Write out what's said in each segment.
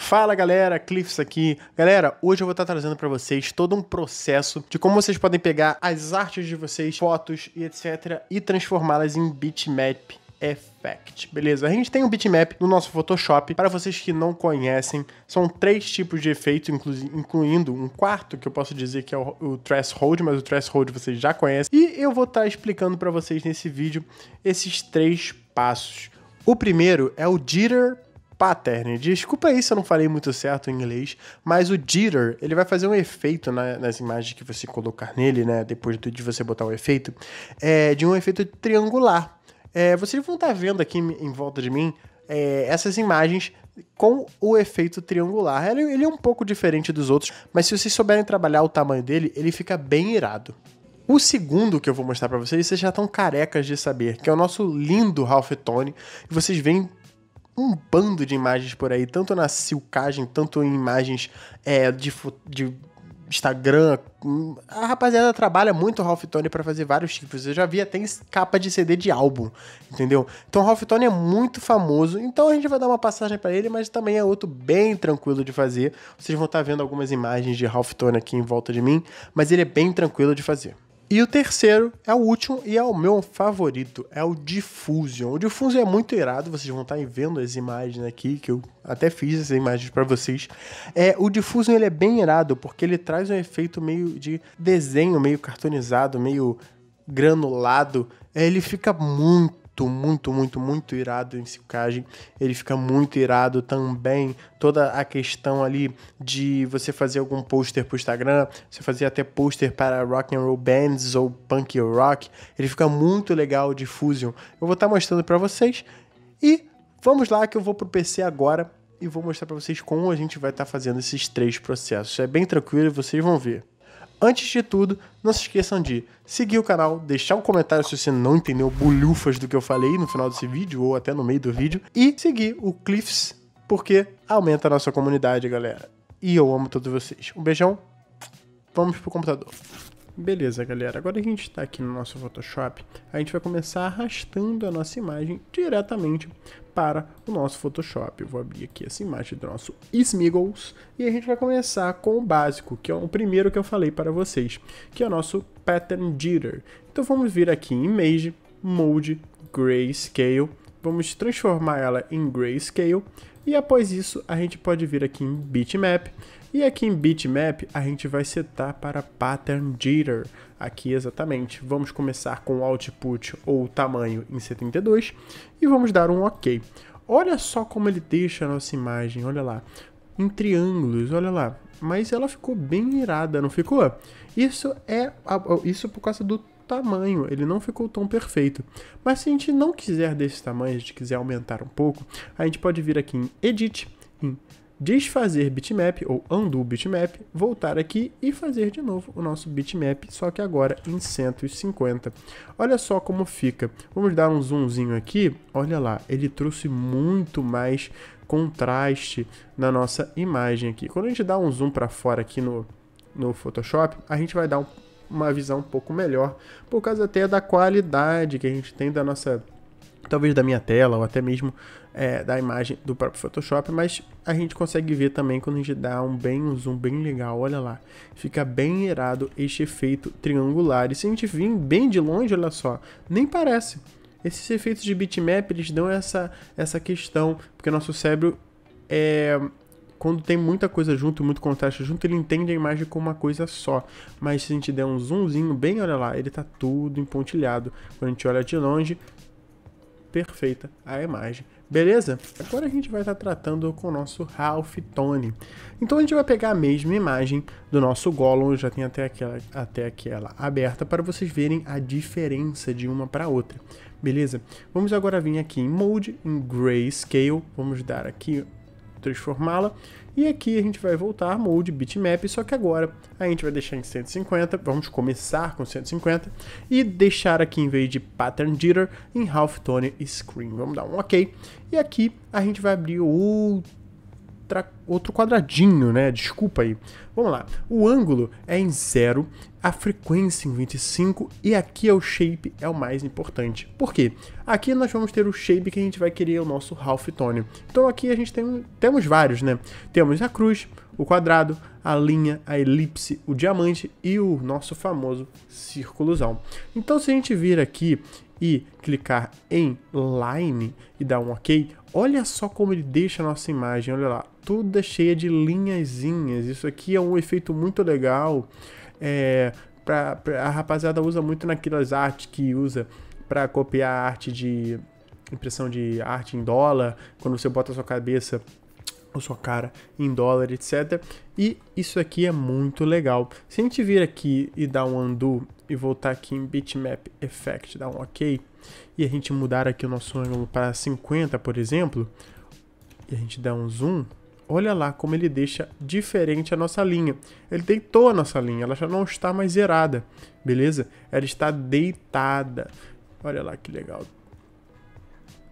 Fala galera, Cliffs aqui. Galera, hoje eu vou estar trazendo para vocês todo um processo de como vocês podem pegar as artes de vocês, fotos e etc, e transformá-las em bitmap Effect, beleza? A gente tem um bitmap no nosso Photoshop. Para vocês que não conhecem, são três tipos de efeito, inclu incluindo um quarto, que eu posso dizer que é o, o threshold, mas o threshold vocês já conhecem. E eu vou estar explicando para vocês nesse vídeo esses três passos. O primeiro é o jitter pattern. Desculpa aí se eu não falei muito certo em inglês, mas o jitter, ele vai fazer um efeito na, nas imagens que você colocar nele, né? Depois de você botar o efeito, é, de um efeito triangular. É, vocês vão estar tá vendo aqui em volta de mim é, essas imagens com o efeito triangular. Ele, ele é um pouco diferente dos outros, mas se vocês souberem trabalhar o tamanho dele, ele fica bem irado. O segundo que eu vou mostrar para vocês, vocês já estão carecas de saber, que é o nosso lindo Ralph Tone. E vocês veem um bando de imagens por aí, tanto na silcagem, tanto em imagens é, de, de Instagram. A rapaziada trabalha muito o Ralph Tony para fazer vários tipos. Eu já vi até capa de CD de álbum, entendeu? Então o Ralph Tony é muito famoso. Então a gente vai dar uma passagem para ele, mas também é outro bem tranquilo de fazer. Vocês vão estar tá vendo algumas imagens de Ralph Tony aqui em volta de mim, mas ele é bem tranquilo de fazer. E o terceiro é o último e é o meu favorito, é o Diffusion. O Diffusion é muito irado, vocês vão estar vendo as imagens aqui, que eu até fiz essas imagens para vocês. É, o Diffusion ele é bem irado, porque ele traz um efeito meio de desenho, meio cartoonizado, meio granulado. É, ele fica muito muito, muito, muito, muito irado em Silcagem. Ele fica muito irado também. Toda a questão ali de você fazer algum pôster pro Instagram, você fazer até pôster para rock and roll bands ou punk rock. Ele fica muito legal de Fusion. Eu vou estar tá mostrando para vocês. E vamos lá que eu vou pro PC agora e vou mostrar para vocês como a gente vai estar tá fazendo esses três processos. É bem tranquilo e vocês vão ver. Antes de tudo, não se esqueçam de seguir o canal, deixar um comentário se você não entendeu bolhufas do que eu falei no final desse vídeo ou até no meio do vídeo e seguir o Cliffs porque aumenta a nossa comunidade, galera. E eu amo todos vocês. Um beijão. Vamos pro computador. Beleza, galera. Agora que a gente está aqui no nosso Photoshop, a gente vai começar arrastando a nossa imagem diretamente para o nosso Photoshop. Eu vou abrir aqui essa imagem do nosso Smiggles e a gente vai começar com o básico, que é o primeiro que eu falei para vocês, que é o nosso Pattern Jitter. Então vamos vir aqui em Image, Mode, Grayscale, vamos transformar ela em Grayscale e após isso a gente pode vir aqui em Bitmap, e aqui em Bitmap a gente vai setar para Pattern Jitter, aqui exatamente. Vamos começar com o output ou o tamanho em 72 e vamos dar um OK. Olha só como ele deixa a nossa imagem, olha lá, em triângulos, olha lá. Mas ela ficou bem irada, não ficou? Isso é isso por causa do tamanho, ele não ficou tão perfeito. Mas se a gente não quiser desse tamanho, a gente quiser aumentar um pouco, a gente pode vir aqui em Edit, em desfazer bitmap ou undo bitmap, voltar aqui e fazer de novo o nosso bitmap, só que agora em 150. Olha só como fica. Vamos dar um zoomzinho aqui. Olha lá, ele trouxe muito mais contraste na nossa imagem aqui. Quando a gente dá um zoom para fora aqui no, no Photoshop, a gente vai dar um, uma visão um pouco melhor, por causa até da qualidade que a gente tem da nossa talvez da minha tela ou até mesmo é, da imagem do próprio Photoshop, mas a gente consegue ver também quando a gente dá um bem um zoom bem legal, olha lá, fica bem irado este efeito triangular. E se a gente vir bem de longe, olha só, nem parece. Esses efeitos de bitmap eles dão essa essa questão porque nosso cérebro é quando tem muita coisa junto, muito contraste junto, ele entende a imagem como uma coisa só. Mas se a gente der um zoomzinho bem, olha lá, ele tá tudo empontilhado. Quando a gente olha de longe, perfeita a imagem. Beleza? Agora a gente vai estar tratando com o nosso Ralph Tone. Então a gente vai pegar a mesma imagem do nosso Gollum, já tem até aquela, até aquela aberta, para vocês verem a diferença de uma para outra. Beleza? Vamos agora vir aqui em Mode, em Grayscale, vamos dar aqui transformá-la. E aqui a gente vai voltar ao mode bitmap, só que agora a gente vai deixar em 150, vamos começar com 150 e deixar aqui em vez de pattern jitter em half tone screen. Vamos dar um OK. E aqui a gente vai abrir outro outra, outro quadradinho, né? Desculpa aí. Vamos lá. O ângulo é em zero, a frequência em 25 e aqui é o shape é o mais importante. Por quê? Aqui nós vamos ter o shape que a gente vai querer o nosso tone. Então aqui a gente tem temos vários, né? Temos a cruz, o quadrado, a linha, a elipse, o diamante e o nosso famoso círculozão. Então, se a gente vir aqui e clicar em Line e dar um OK, olha só como ele deixa a nossa imagem, olha lá, toda cheia de linhazinhas. Isso aqui é um efeito muito legal. É, pra, pra, a rapaziada usa muito naquelas artes que usa para copiar arte de impressão de arte em dólar, quando você bota a sua cabeça ou sua cara em dólar, etc. E isso aqui é muito legal. Se a gente vir aqui e dar um undo e voltar aqui em bitmap effect, dar um ok, e a gente mudar aqui o nosso ângulo para 50, por exemplo, e a gente dá um zoom, olha lá como ele deixa diferente a nossa linha. Ele deitou a nossa linha, ela já não está mais zerada, beleza? Ela está deitada. Olha lá que legal,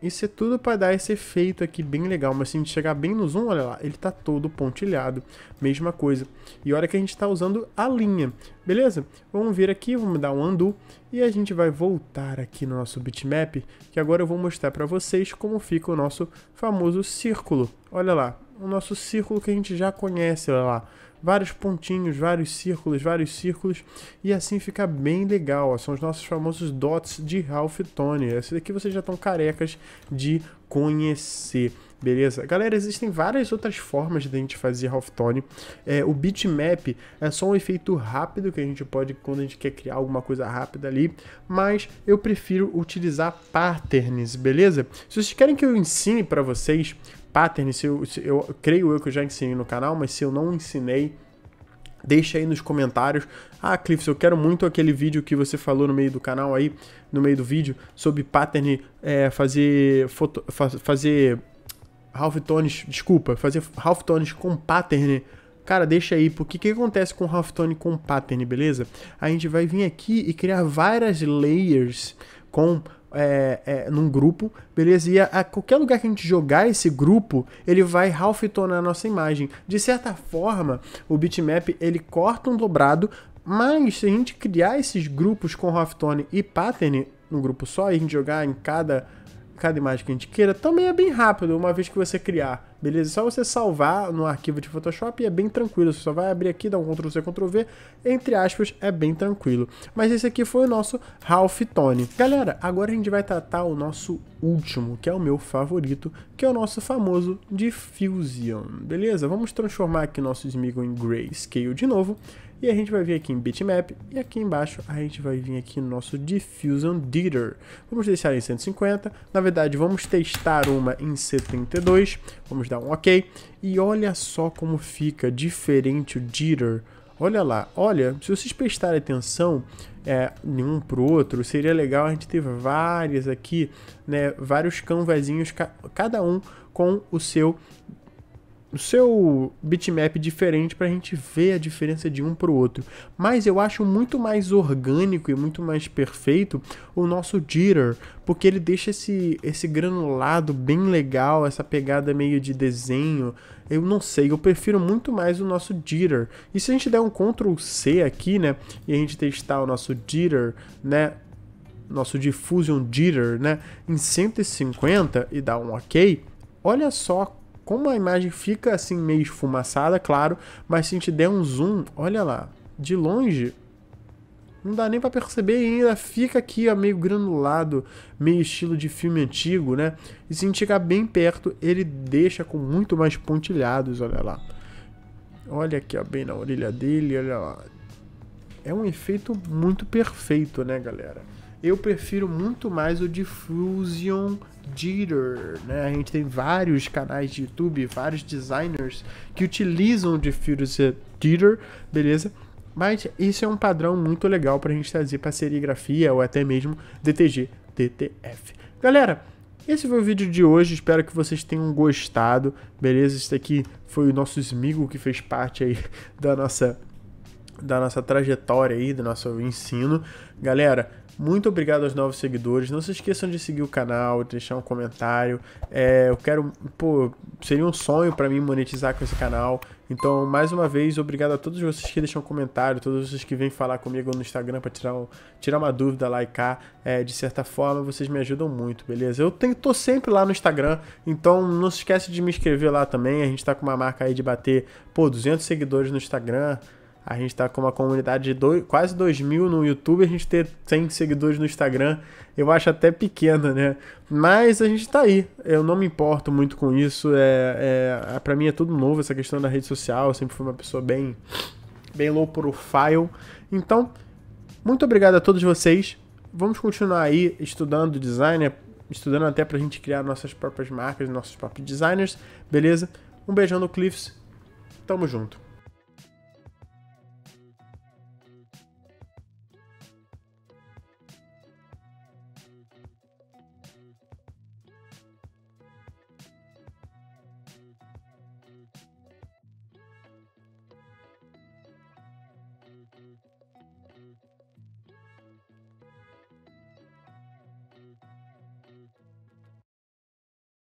isso é tudo para dar esse efeito aqui bem legal, mas se a gente chegar bem no zoom, olha lá, ele está todo pontilhado, mesma coisa. E olha que a gente está usando a linha, beleza? Vamos vir aqui, vamos dar um undo e a gente vai voltar aqui no nosso bitmap, que agora eu vou mostrar para vocês como fica o nosso famoso círculo. Olha lá, o nosso círculo que a gente já conhece, olha lá vários pontinhos, vários círculos, vários círculos, e assim fica bem legal. São os nossos famosos dots de Ralph Tony. Esse daqui vocês já estão carecas de conhecer. Beleza? Galera, existem várias outras formas de a gente fazer halftone. É, o bitmap é só um efeito rápido que a gente pode quando a gente quer criar alguma coisa rápida ali, mas eu prefiro utilizar patterns, beleza? Se vocês querem que eu ensine para vocês pattern, se eu, se eu, creio eu que eu já ensinei no canal, mas se eu não ensinei, deixa aí nos comentários. Ah, Cliffs, eu quero muito aquele vídeo que você falou no meio do canal aí, no meio do vídeo, sobre pattern, é, fazer, foto, fa fazer half tones, desculpa, fazer half tones com pattern Cara, deixa aí, porque o que acontece com half tone com pattern, beleza? A gente vai vir aqui e criar várias layers com é, é, num grupo, beleza? E a, a, qualquer lugar que a gente jogar esse grupo, ele vai halftonar a nossa imagem. De certa forma, o bitmap ele corta um dobrado, mas se a gente criar esses grupos com halftone e pattern num grupo só e a gente jogar em cada cada imagem que a gente queira, também é bem rápido, uma vez que você criar, beleza? É só você salvar no arquivo de Photoshop e é bem tranquilo. Você só vai abrir aqui, dar um Ctrl-C, Ctrl-V, entre aspas, é bem tranquilo. Mas esse aqui foi o nosso Ralph Tone. Galera, agora a gente vai tratar o nosso último, que é o meu favorito, que é o nosso famoso Diffusion, beleza? Vamos transformar aqui nossos Smeagol em Grayscale de novo e a gente vai vir aqui em bitmap e aqui embaixo a gente vai vir aqui no nosso diffusion jitter. Vamos deixar em 150, na verdade vamos testar uma em 72, vamos dar um ok. E olha só como fica diferente o jitter. Olha lá, olha, se vocês prestarem atenção é, de um o outro, seria legal a gente ter várias aqui, né, vários canvazinhos, cada um com o seu o seu bitmap diferente para a gente ver a diferença de um para o outro. Mas eu acho muito mais orgânico e muito mais perfeito o nosso jitter, porque ele deixa esse, esse granulado bem legal, essa pegada meio de desenho. Eu não sei, eu prefiro muito mais o nosso jitter. E se a gente der um Ctrl C aqui, né, e a gente testar o nosso jitter, né, nosso diffusion jitter, né, em 150 e dar um OK, olha só como a imagem fica assim meio esfumaçada, claro, mas se a gente der um zoom, olha lá, de longe não dá nem para perceber e ainda fica aqui ó, meio granulado, meio estilo de filme antigo, né? E se a gente chegar bem perto, ele deixa com muito mais pontilhados, olha lá. Olha aqui, ó, bem na orelha dele, olha lá. É um efeito muito perfeito, né, galera? Eu prefiro muito mais o Diffusion Jeter, né? A gente tem vários canais de YouTube, vários designers que utilizam de fios Jeter, beleza? Mas isso é um padrão muito legal para a gente trazer para serigrafia ou até mesmo DTG, DTF. Galera, esse foi o vídeo de hoje, espero que vocês tenham gostado, beleza? Isso aqui foi o nosso Smigo que fez parte aí da nossa da nossa trajetória aí, do nosso ensino. Galera, muito obrigado aos novos seguidores. Não se esqueçam de seguir o canal, deixar um comentário. É, eu quero, pô, seria um sonho para mim monetizar com esse canal. Então, mais uma vez, obrigado a todos vocês que deixam um comentário, todos vocês que vêm falar comigo no Instagram para tirar, um, tirar uma dúvida lá e cá. É, de certa forma, vocês me ajudam muito, beleza? Eu tenho, tô sempre lá no Instagram, então não se esquece de me inscrever lá também. A gente tá com uma marca aí de bater, pô, 200 seguidores no Instagram. A gente está com uma comunidade de dois, quase 2 mil no YouTube, a gente ter 100 seguidores no Instagram, eu acho até pequena, né? Mas a gente está aí, eu não me importo muito com isso, é, é, é para mim é tudo novo essa questão da rede social, eu sempre fui uma pessoa bem, bem low profile. Então, muito obrigado a todos vocês, vamos continuar aí estudando design, estudando até para a gente criar nossas próprias marcas, nossos próprios designers, beleza? Um beijão no Cliffs, tamo junto.